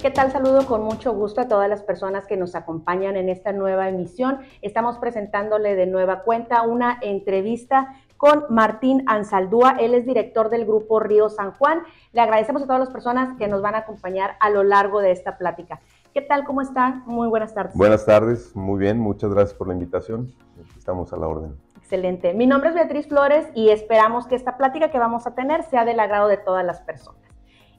¿Qué tal? Saludo con mucho gusto a todas las personas que nos acompañan en esta nueva emisión. Estamos presentándole de nueva cuenta una entrevista con Martín Ansaldúa. Él es director del grupo Río San Juan. Le agradecemos a todas las personas que nos van a acompañar a lo largo de esta plática. ¿Qué tal? ¿Cómo están? Muy buenas tardes. Buenas tardes, muy bien. Muchas gracias por la invitación. Estamos a la orden. Excelente. Mi nombre es Beatriz Flores y esperamos que esta plática que vamos a tener sea del agrado de todas las personas.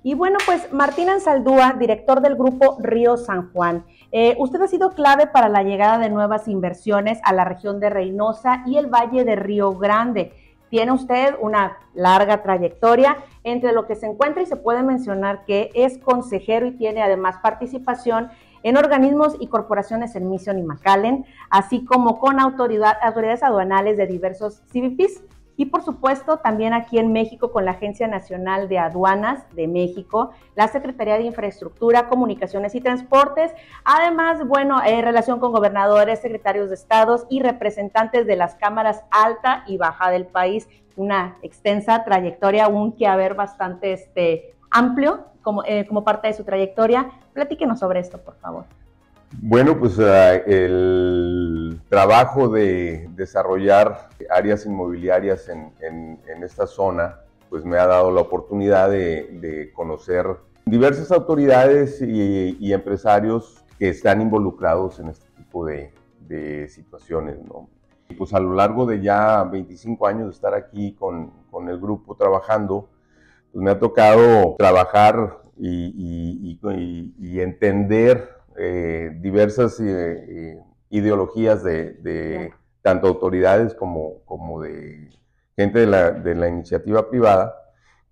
Y bueno, pues Martín Ansaldúa, director del grupo Río San Juan. Eh, usted ha sido clave para la llegada de nuevas inversiones a la región de Reynosa y el Valle de Río Grande. Tiene usted una larga trayectoria entre lo que se encuentra y se puede mencionar que es consejero y tiene además participación en organismos y corporaciones en Mission y McAllen, así como con autoridades aduanales de diversos CBPs. Y por supuesto, también aquí en México con la Agencia Nacional de Aduanas de México, la Secretaría de Infraestructura, Comunicaciones y Transportes, además, bueno, en relación con gobernadores, secretarios de estados y representantes de las cámaras alta y baja del país, una extensa trayectoria, un haber bastante este, amplio como, eh, como parte de su trayectoria. Platíquenos sobre esto, por favor. Bueno, pues ah, el trabajo de desarrollar áreas inmobiliarias en, esta zona, pues me ha dado la oportunidad de, conocer diversas autoridades y, empresarios que están involucrados en este tipo de, situaciones, ¿no? Y pues a lo largo de ya 25 años de estar aquí con, el grupo trabajando, pues me ha tocado trabajar y entender eh, diversas eh, eh, ideologías de, tanto autoridades como, como de gente de la, iniciativa privada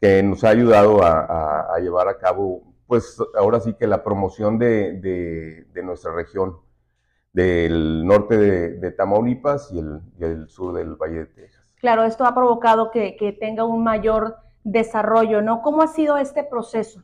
que nos ha ayudado a, llevar a cabo, pues ahora sí que la promoción de, nuestra región, del norte de, Tamaulipas y el, sur del Valle de Texas. Claro, esto ha provocado que, que, tenga un mayor desarrollo, ¿no? ¿Cómo ha sido este proceso?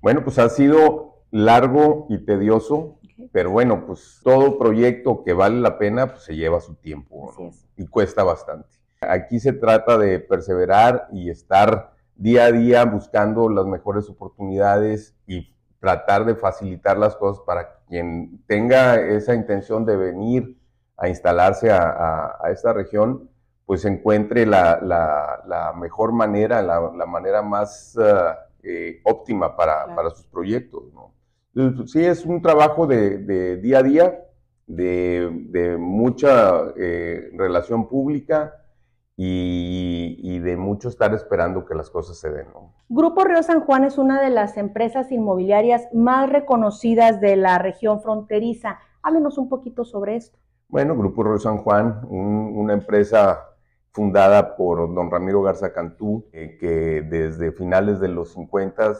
Bueno, pues ha sido largo y tedioso, pero bueno, pues todo proyecto que vale la pena pues, se lleva su tiempo y cuesta bastante. Aquí se trata de perseverar y estar día a día buscando las mejores oportunidades y tratar de facilitar las cosas para quien tenga esa intención de venir a instalarse a, esta región, pues encuentre la, mejor manera, la, manera más eh, óptima para sus proyectos. ¿no? Sí, es un trabajo de, día a día, de, mucha eh, relación pública y, de mucho estar esperando que las cosas se den. Grupo Río San Juan es una de las empresas inmobiliarias más reconocidas de la región fronteriza. Háblenos un poquito sobre esto. Bueno, Grupo Río San Juan, una empresa fundada por don Ramiro Garza Cantú, eh, que desde finales de los 50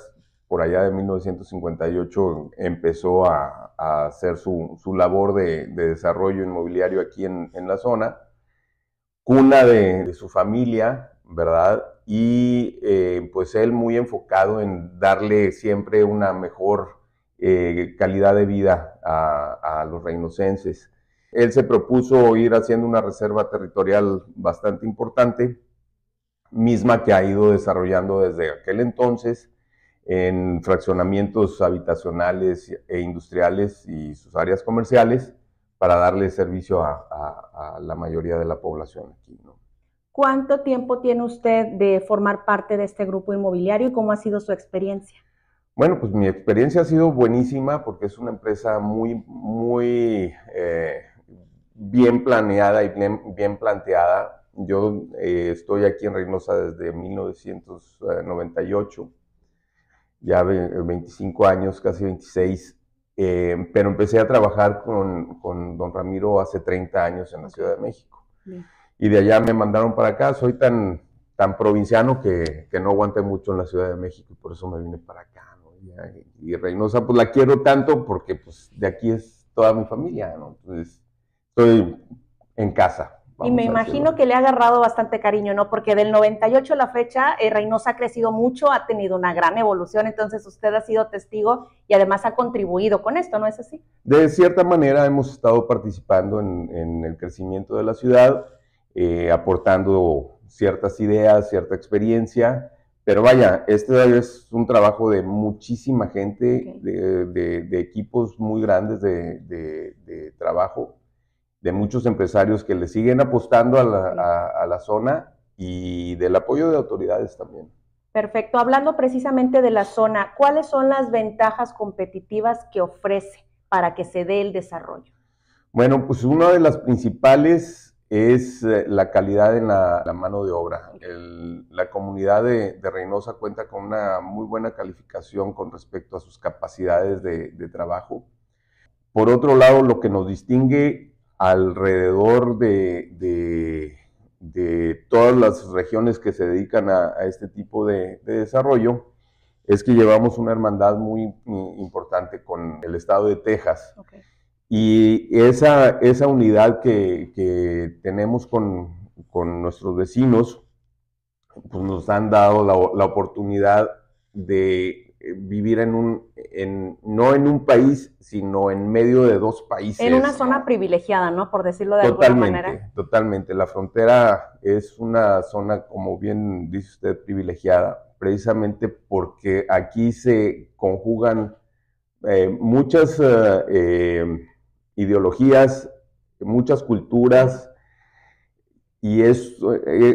por allá de 1958 empezó a, hacer su, labor de, desarrollo inmobiliario aquí en, la zona, cuna de, su familia, ¿verdad? Y eh, pues él muy enfocado en darle siempre una mejor eh, calidad de vida a, a los reinocenses. Él se propuso ir haciendo una reserva territorial bastante importante, misma que ha ido desarrollando desde aquel entonces en fraccionamientos habitacionales e industriales y sus áreas comerciales para darle servicio a, la mayoría de la población aquí. ¿Cuánto tiempo tiene usted de formar parte de este grupo inmobiliario y cómo ha sido su experiencia? Bueno, pues mi experiencia ha sido buenísima porque es una empresa muy, muy eh, bien planeada y bien, planteada. Yo eh, estoy aquí en Reynosa desde 1998 ya 25 años, casi 26, eh, pero empecé a trabajar con, don Ramiro hace 30 años en la Ciudad de México. Y de allá me mandaron para acá, soy tan, tan provinciano que, no aguante mucho en la Ciudad de México y por eso me vine para acá. Y, Reynosa, pues la quiero tanto porque pues de aquí es toda mi familia, Entonces, estoy en casa y me imagino que le ha agarrado bastante cariño, ¿no? Porque del 98 a la fecha, eh, Reynosa ha crecido mucho, ha tenido una gran evolución, entonces usted ha sido testigo y además ha contribuido con esto, ¿no es así? De cierta manera hemos estado participando en, el crecimiento de la ciudad, eh, aportando ciertas ideas, cierta experiencia, pero vaya, este es un trabajo de muchísima gente, de, equipos muy grandes de trabajo de muchos empresarios que le siguen apostando a la, zona y del apoyo de autoridades también. Perfecto. Hablando precisamente de la zona, ¿cuáles son las ventajas competitivas que ofrece para que se dé el desarrollo? Bueno, pues una de las principales es eh, la calidad en la, mano de obra. la comunidad de, Reynosa cuenta con una muy buena calificación con respecto a sus capacidades de, de trabajo. Por otro lado, lo que nos distingue alrededor de, todas las regiones que se dedican a, este tipo de, desarrollo es que llevamos una hermandad muy importante con el estado de Texas. Y esa, esa unidad que, tenemos con, nuestros vecinos, pues nos han dado la oportunidad de eh, vivir en un, en, no en un país, sino en medio de dos países. En una zona privilegiada, ¿no? Por decirlo de alguna manera. Totalmente, la frontera es una zona, como bien dice usted, privilegiada, precisamente porque aquí se conjugan eh, muchas eh, ideologías, muchas culturas, y e,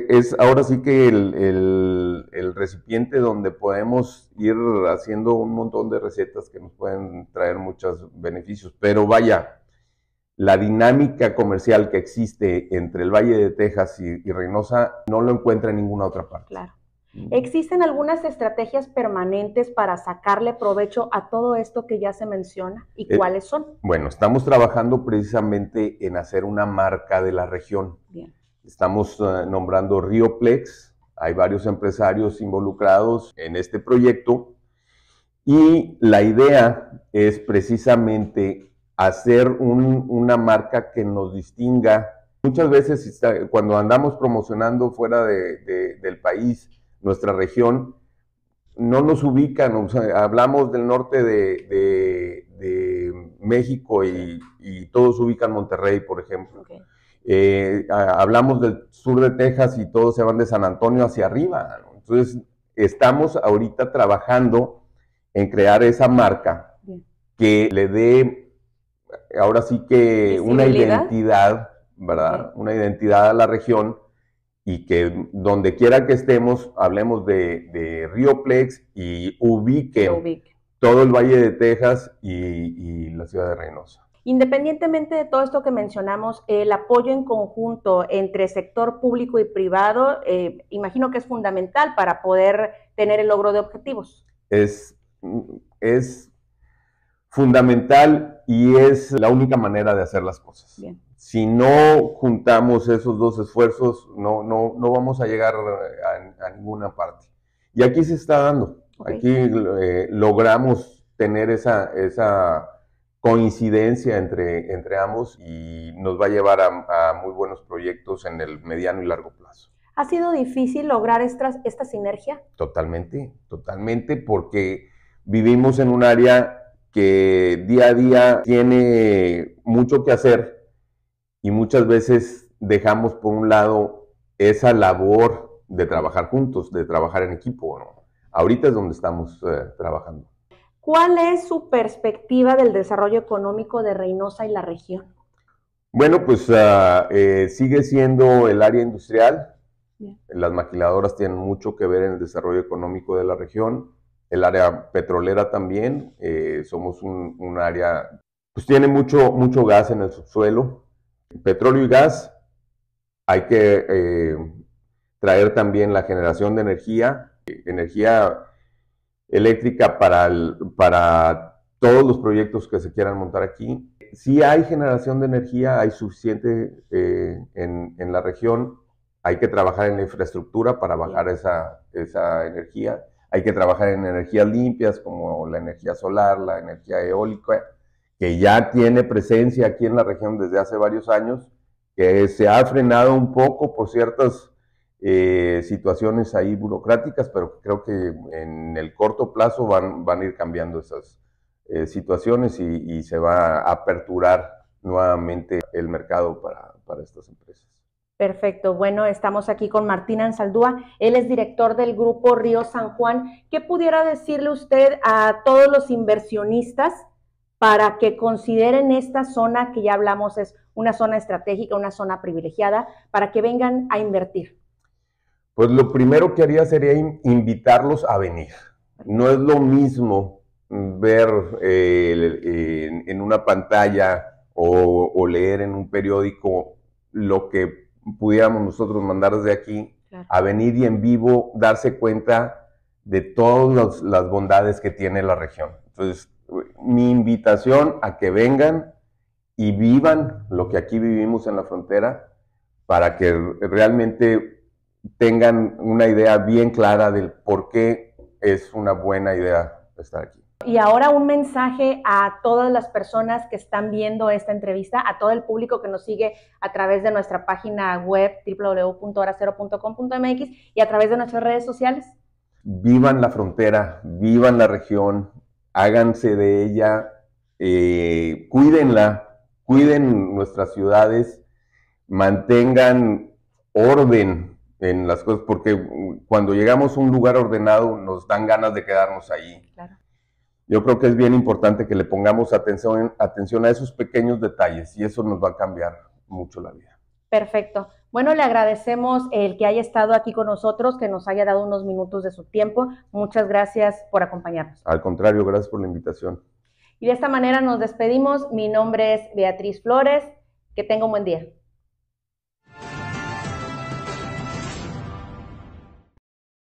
es, ahora sí que el, recipiente donde podemos ir haciendo un montón de recetas que nos pueden traer muchos beneficios. Pero vaya, la dinámica comercial que existe entre el Valle de Texas y, Reynosa no lo encuentra en ninguna otra parte. Claro. Mm. ¿Existen algunas estrategias permanentes para sacarle provecho a todo esto que ya se menciona? ¿Y eh, cuáles son? Bueno, estamos trabajando precisamente en hacer una marca de la región. Bien. Estamos eh, nombrando Rioplex, hay varios empresarios involucrados en este proyecto y la idea es precisamente hacer una marca que nos distinga. Muchas veces cuando andamos promocionando fuera del país, nuestra región, no nos ubican, hablamos del norte de, México y, todos ubican Monterrey, por ejemplo. Eh, hablamos del sur de Texas y todos se van de San Antonio hacia arriba. Entonces, estamos ahorita trabajando en crear esa marca que le dé, ahora sí que una identidad, ¿verdad? Una identidad a la región y que donde quiera que estemos, hablemos de, Río Rioplex y ubique, todo el Valle de Texas y la ciudad de Reynosa. Independientemente de todo esto que mencionamos, el apoyo en conjunto entre sector público y privado, eh, imagino que es fundamental para poder tener el logro de objetivos. Es, es fundamental y es la única manera de hacer las cosas. Si no juntamos esos dos esfuerzos, no, no, no vamos a llegar a, ninguna parte. Y aquí se está dando. Aquí eh, logramos tener esa, esa coincidencia entre, entre ambos y nos va a llevar a, muy buenos proyectos en el mediano y largo plazo. ¿Ha sido difícil lograr esta, esta sinergia? Totalmente, totalmente, porque vivimos en un área que día a día tiene mucho que hacer y muchas veces dejamos por un lado esa labor de trabajar juntos, de trabajar en equipo. Ahorita es donde estamos eh, trabajando. ¿Cuál es su perspectiva del desarrollo económico de Reynosa y la región? Bueno, pues ah, eh, sigue siendo el área industrial. Las maquiladoras tienen mucho que ver en el desarrollo económico de la región. El área petrolera también. Eh, somos un, área, pues tiene mucho, mucho gas en el subsuelo. Petróleo y gas. Hay que eh, traer también la generación de energía. Energía eléctrica para, para todos los proyectos que se quieran montar aquí. Si hay generación de energía, hay suficiente eh, en, la región, hay que trabajar en la infraestructura para bajar esa, esa energía, hay que trabajar en energías limpias como la energía solar, la energía eólica, que ya tiene presencia aquí en la región desde hace varios años, que se ha frenado un poco por ciertas eh, situaciones ahí burocráticas, pero creo que en el corto plazo van, van a ir cambiando esas eh, situaciones y, se va a aperturar nuevamente el mercado para, para estas empresas. Perfecto. Bueno, estamos aquí con Martín Ansaldúa. Él es director del grupo Río San Juan. ¿Qué pudiera decirle usted a todos los inversionistas para que consideren esta zona que ya hablamos es una zona estratégica, una zona privilegiada, para que vengan a invertir? Pues lo primero que haría sería invitarlos a venir. No es lo mismo ver eh, en, una pantalla o, leer en un periódico lo que pudiéramos nosotros mandar desde aquí, a venir y en vivo darse cuenta de todas las bondades que tiene la región. Entonces, mi invitación a que vengan y vivan lo que aquí vivimos en la frontera para que realmente tengan una idea bien clara del por qué es una buena idea estar aquí. Y ahora un mensaje a todas las personas que están viendo esta entrevista, a todo el público que nos sigue a través de nuestra página web www.horacero.com.mx y a través de nuestras redes sociales. Vivan la frontera, vivan la región, háganse de ella, eh, cuídenla, cuiden nuestras ciudades, mantengan orden en las cosas, porque cuando llegamos a un lugar ordenado nos dan ganas de quedarnos ahí. Yo creo que es bien importante que le pongamos atención, atención a esos pequeños detalles y eso nos va a cambiar mucho la vida. Perfecto. Bueno, le agradecemos el que haya estado aquí con nosotros, que nos haya dado unos minutos de su tiempo. Muchas gracias por acompañarnos. Al contrario, gracias por la invitación. Y de esta manera nos despedimos. Mi nombre es Beatriz Flores. Que tenga un buen día.